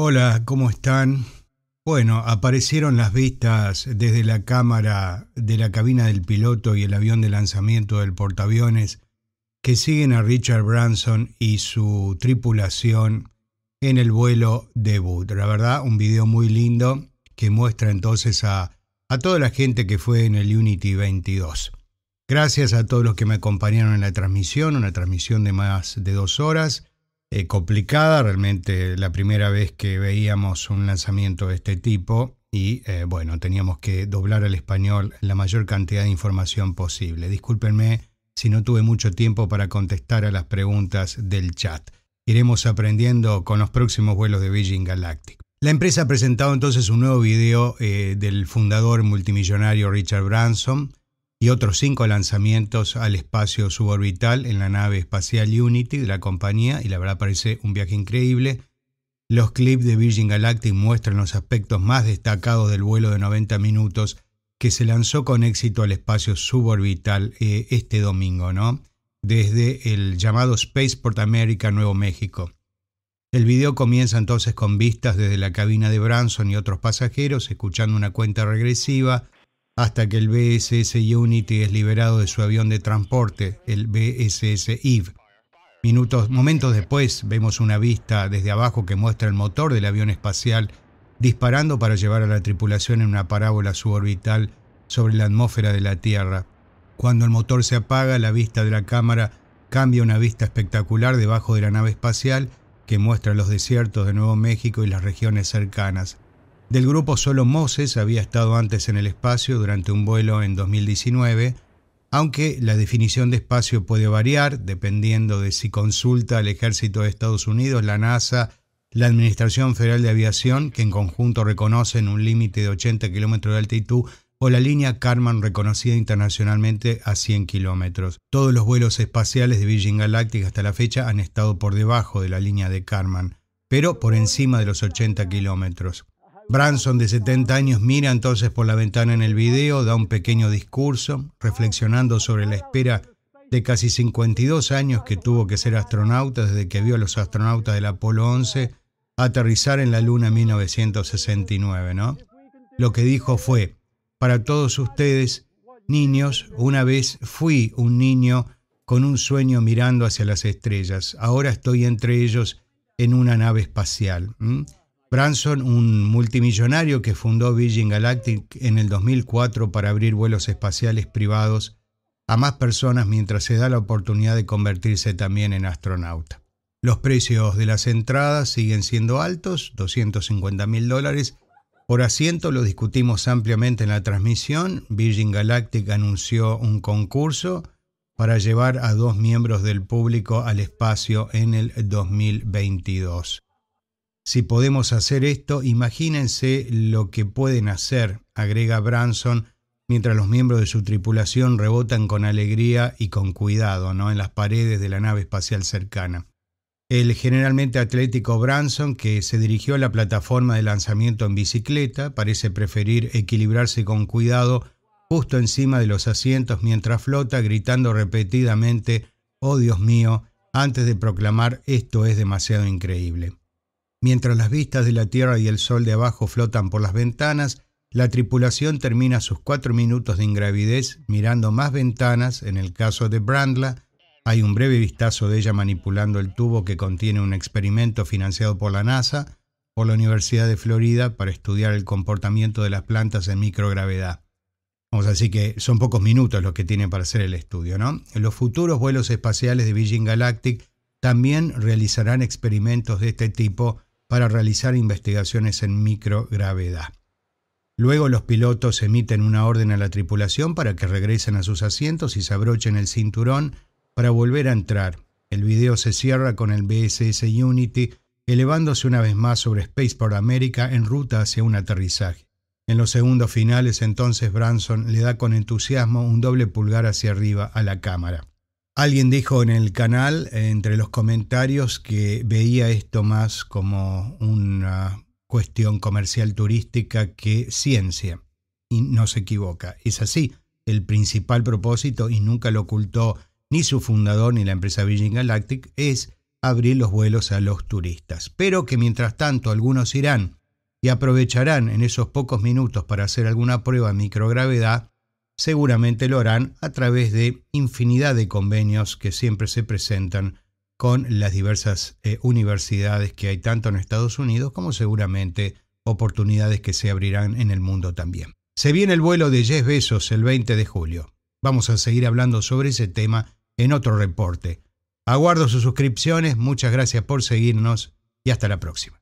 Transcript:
Hola, ¿cómo están? Bueno, aparecieron las vistas desde la cámara de la cabina del piloto y el avión de lanzamiento del portaaviones que siguen a Richard Branson y su tripulación en el vuelo debut. La verdad, un video muy lindo que muestra entonces a, a toda la gente que fue en el Unity 22. Gracias a todos los que me acompañaron en la transmisión, una transmisión de más de dos horas. Eh, complicada, realmente la primera vez que veíamos un lanzamiento de este tipo y eh, bueno, teníamos que doblar al español la mayor cantidad de información posible. Discúlpenme si no tuve mucho tiempo para contestar a las preguntas del chat. Iremos aprendiendo con los próximos vuelos de Beijing Galactic. La empresa ha presentado entonces un nuevo video eh, del fundador multimillonario Richard Branson, y otros cinco lanzamientos al espacio suborbital en la nave espacial Unity de la compañía y la verdad parece un viaje increíble. Los clips de Virgin Galactic muestran los aspectos más destacados del vuelo de 90 minutos que se lanzó con éxito al espacio suborbital eh, este domingo, ¿no? Desde el llamado Spaceport America Nuevo México. El video comienza entonces con vistas desde la cabina de Branson y otros pasajeros escuchando una cuenta regresiva hasta que el BSS Unity es liberado de su avión de transporte, el BSS Eve. Minutos, momentos después, vemos una vista desde abajo que muestra el motor del avión espacial disparando para llevar a la tripulación en una parábola suborbital sobre la atmósfera de la Tierra. Cuando el motor se apaga, la vista de la cámara cambia a una vista espectacular debajo de la nave espacial que muestra los desiertos de Nuevo México y las regiones cercanas. Del grupo solo Moses había estado antes en el espacio durante un vuelo en 2019, aunque la definición de espacio puede variar dependiendo de si consulta al ejército de Estados Unidos, la NASA, la Administración Federal de Aviación, que en conjunto reconocen un límite de 80 kilómetros de altitud, o la línea Karman reconocida internacionalmente a 100 kilómetros. Todos los vuelos espaciales de Virgin Galactic hasta la fecha han estado por debajo de la línea de Karman, pero por encima de los 80 kilómetros. Branson, de 70 años, mira entonces por la ventana en el video, da un pequeño discurso, reflexionando sobre la espera de casi 52 años que tuvo que ser astronauta desde que vio a los astronautas del Apolo 11 aterrizar en la Luna en 1969, ¿no? Lo que dijo fue, para todos ustedes, niños, una vez fui un niño con un sueño mirando hacia las estrellas, ahora estoy entre ellos en una nave espacial. Branson, un multimillonario que fundó Virgin Galactic en el 2004 para abrir vuelos espaciales privados a más personas mientras se da la oportunidad de convertirse también en astronauta. Los precios de las entradas siguen siendo altos, 250 mil dólares por asiento, lo discutimos ampliamente en la transmisión. Virgin Galactic anunció un concurso para llevar a dos miembros del público al espacio en el 2022. Si podemos hacer esto, imagínense lo que pueden hacer, agrega Branson, mientras los miembros de su tripulación rebotan con alegría y con cuidado ¿no? en las paredes de la nave espacial cercana. El generalmente atlético Branson, que se dirigió a la plataforma de lanzamiento en bicicleta, parece preferir equilibrarse con cuidado justo encima de los asientos mientras flota, gritando repetidamente, Oh Dios mío, antes de proclamar esto es demasiado increíble. Mientras las vistas de la Tierra y el Sol de abajo flotan por las ventanas, la tripulación termina sus cuatro minutos de ingravidez mirando más ventanas. En el caso de Brandla, hay un breve vistazo de ella manipulando el tubo que contiene un experimento financiado por la NASA o la Universidad de Florida para estudiar el comportamiento de las plantas en microgravedad. Vamos a decir que son pocos minutos los que tiene para hacer el estudio, ¿no? Los futuros vuelos espaciales de Virgin Galactic también realizarán experimentos de este tipo para realizar investigaciones en microgravedad. Luego los pilotos emiten una orden a la tripulación para que regresen a sus asientos y se abrochen el cinturón para volver a entrar. El video se cierra con el BSS Unity elevándose una vez más sobre Spaceport America en ruta hacia un aterrizaje. En los segundos finales entonces Branson le da con entusiasmo un doble pulgar hacia arriba a la cámara. Alguien dijo en el canal, entre los comentarios, que veía esto más como una cuestión comercial turística que ciencia. Y no se equivoca. Es así. El principal propósito, y nunca lo ocultó ni su fundador ni la empresa Virgin Galactic, es abrir los vuelos a los turistas. Pero que mientras tanto algunos irán y aprovecharán en esos pocos minutos para hacer alguna prueba de microgravedad, seguramente lo harán a través de infinidad de convenios que siempre se presentan con las diversas eh, universidades que hay tanto en Estados Unidos como seguramente oportunidades que se abrirán en el mundo también. Se viene el vuelo de Jeff besos el 20 de julio. Vamos a seguir hablando sobre ese tema en otro reporte. Aguardo sus suscripciones, muchas gracias por seguirnos y hasta la próxima.